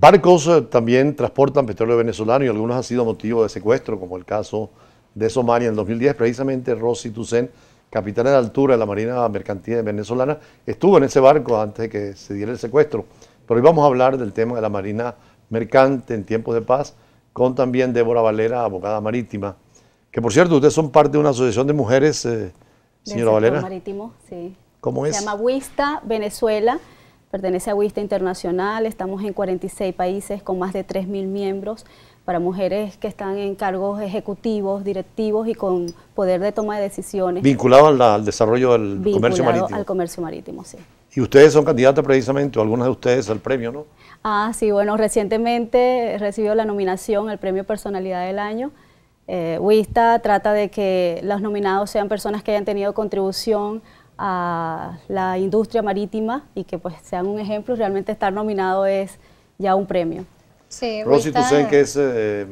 Barcos eh, también transportan petróleo venezolano y algunos han sido motivo de secuestro, como el caso de Somalia en 2010. Precisamente Rosy Tucen, capitana de altura de la Marina Mercantil Venezolana, estuvo en ese barco antes de que se diera el secuestro. Pero hoy vamos a hablar del tema de la Marina Mercante en tiempos de paz con también Débora Valera, abogada marítima, que por cierto, ustedes son parte de una asociación de mujeres, eh, señora Valera. marítimo, sí. ¿Cómo es? Se llama Venezuela. Pertenece a WISTA Internacional, estamos en 46 países con más de 3.000 miembros para mujeres que están en cargos ejecutivos, directivos y con poder de toma de decisiones. Vinculado al, desarrollo del comercio marítimo. al comercio marítimo, sí. Y ustedes son candidatas precisamente, o algunas de ustedes, al premio, ¿no? Ah, sí, bueno, recientemente recibió la nominación al Premio Personalidad del Año. Eh, WISTA trata de que los nominados sean personas que hayan tenido contribución a la industria marítima y que pues sean un ejemplo, realmente estar nominado es ya un premio. Rosy, tú sabes que es eh,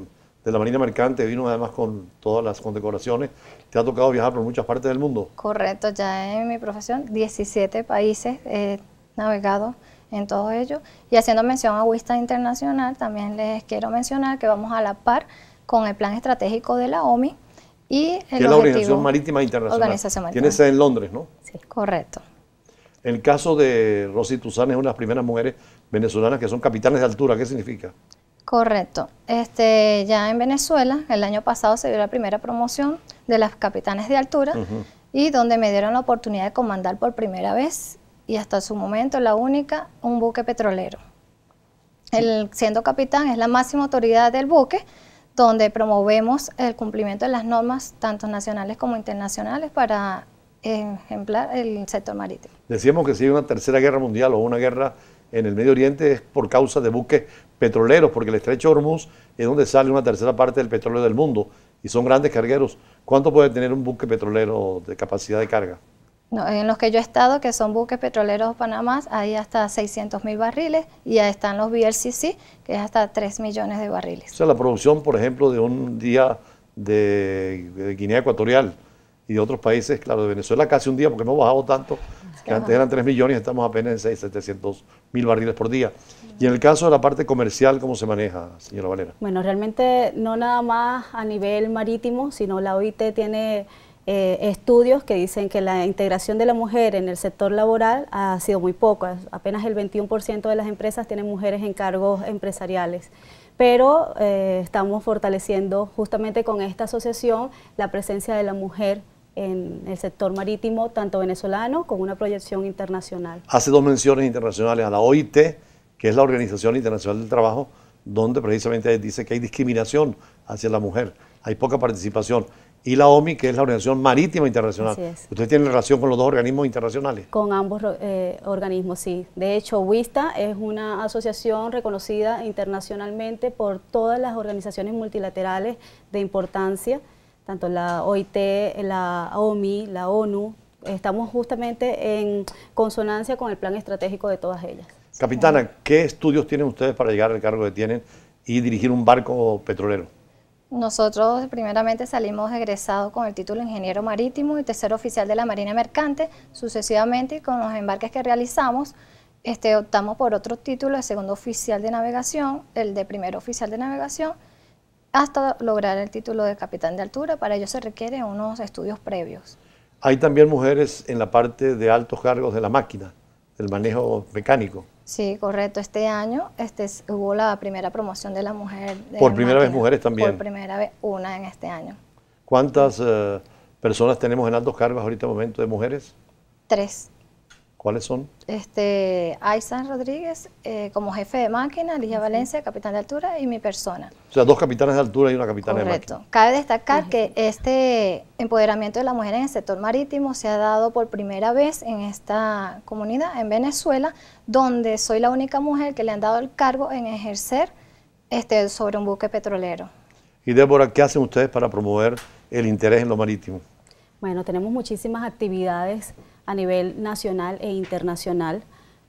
de la Marina Mercante, vino además con todas las condecoraciones. Te ha tocado viajar por muchas partes del mundo. Correcto, ya en mi profesión, 17 países he navegado en todo ellos. Y haciendo mención a Wista Internacional, también les quiero mencionar que vamos a la par con el plan estratégico de la OMI y el es la Organización Marítima Internacional. Tiene sede en Londres, ¿no? correcto. el caso de Rosy Tuzán es una de las primeras mujeres venezolanas que son capitanes de altura. ¿Qué significa? Correcto. Este, ya en Venezuela, el año pasado se dio la primera promoción de las capitanes de altura y donde me dieron la oportunidad de comandar por primera vez y hasta su momento la única, un buque petrolero. El, siendo capitán es la máxima autoridad del buque, donde promovemos el cumplimiento de las normas, tanto nacionales como internacionales, para ejemplar el sector marítimo. Decíamos que si hay una tercera guerra mundial o una guerra en el Medio Oriente es por causa de buques petroleros, porque el estrecho Hormuz es donde sale una tercera parte del petróleo del mundo y son grandes cargueros. ¿Cuánto puede tener un buque petrolero de capacidad de carga? en los que yo he estado, que son buques petroleros Panamá, hay hasta 600 mil barriles y ya están los BLCC, que es hasta 3 millones de barriles. O sea, la producción, por ejemplo, de un día de Guinea Ecuatorial, y de otros países, claro, de Venezuela casi un día, porque hemos bajado tanto, que antes eran 3 millones y estamos apenas en 6, 700 mil barriles por día. Y en el caso de la parte comercial, ¿cómo se maneja, señora Valera? Bueno, realmente no nada más a nivel marítimo, sino la OIT tiene eh, estudios que dicen que la integración de la mujer en el sector laboral ha sido muy poca. Apenas el 21% de las empresas tienen mujeres en cargos empresariales pero eh, estamos fortaleciendo justamente con esta asociación la presencia de la mujer en el sector marítimo, tanto venezolano como una proyección internacional. Hace dos menciones internacionales a la OIT, que es la Organización Internacional del Trabajo, donde precisamente dice que hay discriminación hacia la mujer, hay poca participación. Y la OMI, que es la Organización Marítima Internacional. ¿Usted tiene relación con los dos organismos internacionales? Con ambos eh, organismos, sí. De hecho, WISTA es una asociación reconocida internacionalmente por todas las organizaciones multilaterales de importancia tanto la OIT, la OMI, la ONU, estamos justamente en consonancia con el plan estratégico de todas ellas. Capitana, ¿qué estudios tienen ustedes para llegar al cargo que tienen y dirigir un barco petrolero? Nosotros primeramente salimos egresados con el título de ingeniero marítimo y tercer oficial de la Marina Mercante, sucesivamente con los embarques que realizamos. Este, optamos por otro título, el segundo oficial de navegación, el de primer oficial de navegación, hasta lograr el título de capitán de altura. Para ello se requieren unos estudios previos. Hay también mujeres en la parte de altos cargos de la máquina, del manejo mecánico. Sí, correcto. Este año este, hubo la primera promoción de la mujer. De por primera vez mujeres también. Por primera vez una en este año. ¿Cuántas eh, personas tenemos en altos cargos ahorita momento de mujeres? Tres. ¿Cuáles son? Este, Aysan Rodríguez eh, como jefe de máquina, Ligia Valencia, capitán de altura y mi persona. O sea, dos capitanes de altura y una capitana de de máquina. Cabe destacar que este empoderamiento de la mujer en el sector marítimo se ha dado por primera vez en esta comunidad, en Venezuela, donde soy la única mujer que le han dado el cargo en ejercer este, sobre un buque petrolero. Y Débora, ¿qué hacen ustedes para promover el interés en lo marítimo? Bueno, tenemos muchísimas actividades a nivel nacional e internacional.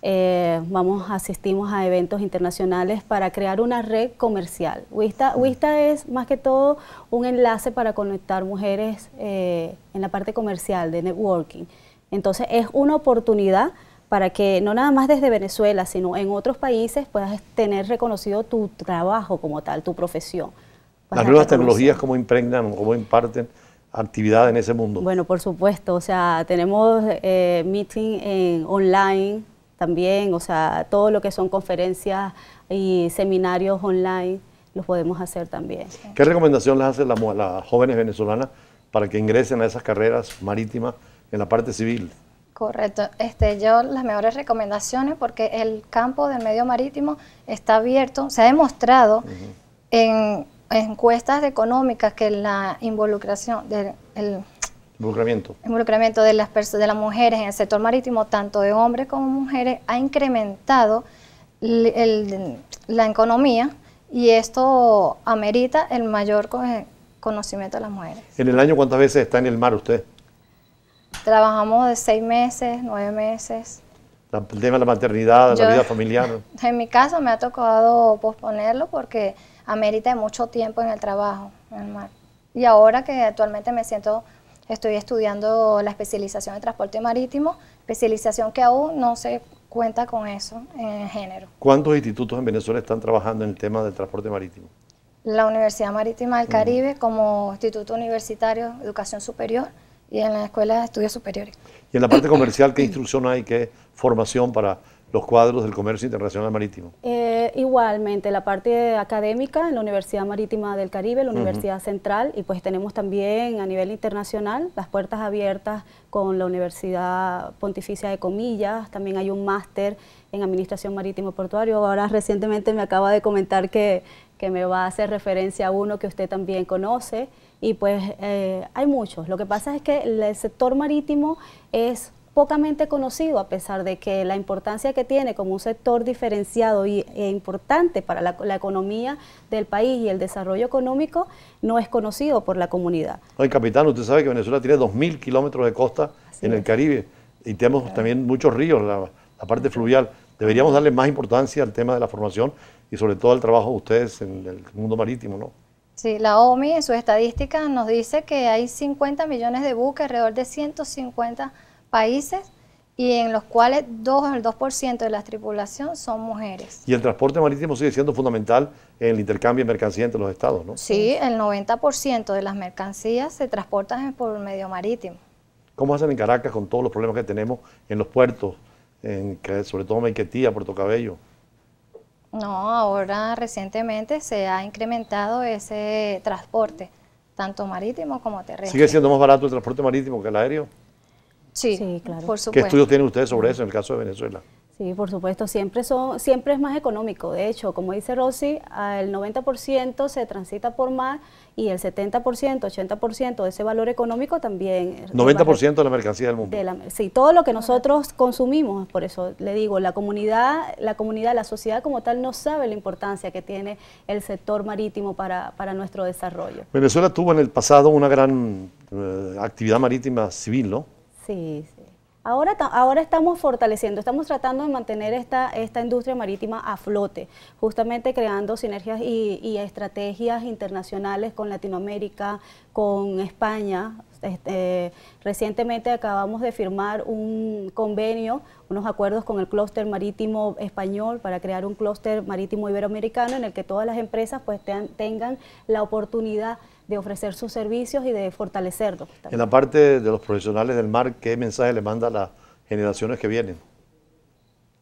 Eh, vamos, asistimos a eventos internacionales para crear una red comercial. Wista, mm. Wista es más que todo un enlace para conectar mujeres eh, en la parte comercial de networking. Entonces es una oportunidad para que no nada más desde Venezuela, sino en otros países puedas tener reconocido tu trabajo como tal, tu profesión. Las nuevas tecnologías, cómo impregnan, cómo imparten actividad en ese mundo? Bueno, por supuesto, o sea, tenemos eh, meeting en online también, o sea, todo lo que son conferencias y seminarios online los podemos hacer también. ¿Qué recomendación les hace a las jóvenes venezolanas para que ingresen a esas carreras marítimas en la parte civil? Correcto. Este, yo las mejores recomendaciones porque el campo del medio marítimo está abierto, se ha demostrado en encuestas económicas que la involucración del involucramiento. involucramiento de las personas de las mujeres en el sector marítimo, tanto de hombres como mujeres, ha incrementado la economía y esto amerita el mayor conocimiento de las mujeres. ¿En el año cuántas veces está en el mar usted? Trabajamos de seis meses, nueve meses. el tema de la maternidad, de la vida familiar. En mi caso me ha tocado posponerlo porque amerita de mucho tiempo en el trabajo, en el mar. Y ahora que actualmente me siento, estoy estudiando la especialización de transporte marítimo, especialización que aún no se cuenta con eso en género. ¿Cuántos institutos en Venezuela están trabajando en el tema del transporte marítimo? La Universidad Marítima del Caribe como Instituto Universitario de Educación Superior y en la Escuela de Estudios Superiores. ¿Y en la parte comercial qué instrucción hay, qué formación para los cuadros del comercio internacional marítimo? Eh, eh, igualmente la parte académica en la Universidad Marítima del Caribe, la Universidad Central, y pues tenemos también a nivel internacional las puertas abiertas con la Universidad Pontificia de Comillas, también hay un máster en Administración Marítimo Portuario. Ahora recientemente me acaba de comentar que, que me va a hacer referencia a uno que usted también conoce, y pues eh, hay muchos. Lo que pasa es que el sector marítimo es pocamente conocido, a pesar de que la importancia que tiene como un sector diferenciado y, e importante para la, economía del país y el desarrollo económico, no es conocido por la comunidad. Hoy, capitán, usted sabe que Venezuela tiene 2.000 kilómetros de costa en el Caribe y tenemos también muchos ríos, la, parte fluvial. Deberíamos darle más importancia al tema de la formación y sobre todo al trabajo de ustedes en el mundo marítimo, ¿no? Sí, la OMI en sus estadísticas nos dice que hay 50 millones de buques, alrededor de 150 países y en los cuales dos el 2% de la tripulación son mujeres. Y el transporte marítimo sigue siendo fundamental en el intercambio de mercancías entre los estados, ¿no? Sí, el 90% de las mercancías se transportan por medio marítimo. ¿Cómo hacen en Caracas con todos los problemas que tenemos en los puertos, en, sobre todo en Mequetía, Puerto Cabello? No, ahora recientemente se ha incrementado ese transporte, tanto marítimo como terrestre. ¿Sigue siendo más barato el transporte marítimo que el aéreo? Sí, claro. Por ¿Qué estudios tienen ustedes sobre eso en el caso de Venezuela? Sí, por supuesto, siempre, son, siempre es más económico. De hecho, como dice Rosy, el 90% se transita por mar y el 70%, 80% de ese valor económico también. 90% de la mercancía del mundo. sí, todo lo que nosotros consumimos, por eso le digo, la comunidad, la comunidad, la sociedad como tal no sabe la importancia que tiene el sector marítimo para, nuestro desarrollo. Venezuela tuvo en el pasado una gran eh, actividad marítima civil, ¿no? Sí, sí. Ahora, ahora estamos fortaleciendo, estamos tratando de mantener esta, esta industria marítima a flote, justamente creando sinergias y, estrategias internacionales con Latinoamérica, con España. Este, recientemente acabamos de firmar un convenio, unos acuerdos con el clúster marítimo español para crear un clúster marítimo iberoamericano en el que todas las empresas pues, tengan la oportunidad de de ofrecer sus servicios y de fortalecerlos. En la parte de los profesionales del mar, ¿qué mensaje le manda a las generaciones que vienen?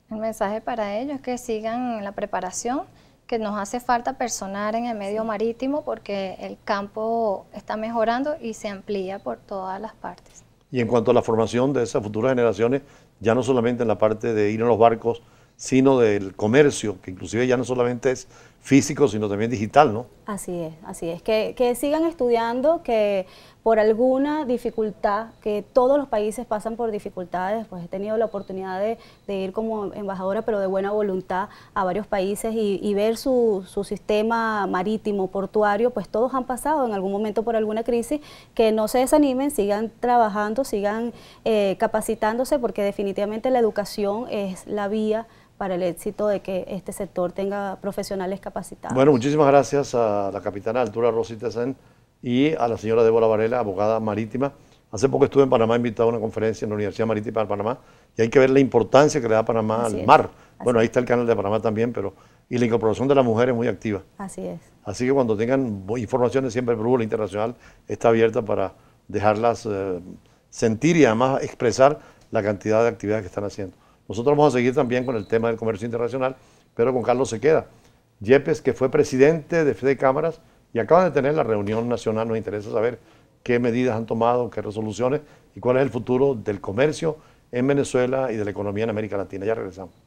El mensaje para ellos es que sigan la preparación, que nos hace falta personar en el medio marítimo porque el campo está mejorando y se amplía por todas las partes. Y en cuanto a la formación de esas futuras generaciones, ya no solamente en la parte de ir en los barcos, sino del comercio, que inclusive ya no solamente es físico, sino también digital, ¿no? Así es, así es. Que, sigan estudiando, que por alguna dificultad, que todos los países pasan por dificultades, pues he tenido la oportunidad de, ir como embajadora, pero de buena voluntad a varios países y, ver su, sistema marítimo, portuario, pues todos han pasado en algún momento por alguna crisis, que no se desanimen, sigan trabajando, sigan eh, capacitándose, porque definitivamente la educación es la vía para el éxito de que este sector tenga profesionales capacitados. Bueno, muchísimas gracias a la capitana Altura Rosita Sen y a la señora Débora Varela, abogada marítima. Hace poco estuve en Panamá invitado a una conferencia en la Universidad Marítima de Panamá y hay que ver la importancia que le da Panamá al mar. bueno, ahí está el canal de Panamá también, pero y la incorporación de las mujeres es muy activa. Así es. Así que cuando tengan informaciones siempre el Brújula Internacional está abierta para dejarlas eh, sentir y además expresar la cantidad de actividades que están haciendo. Nosotros vamos a seguir también con el tema del comercio internacional, pero con Carlos se queda. Yepes, que fue presidente de Fede Cámaras, y acaban de tener la reunión nacional, nos interesa saber qué medidas han tomado, qué resoluciones y cuál es el futuro del comercio en Venezuela y de la economía en América Latina. Ya regresamos.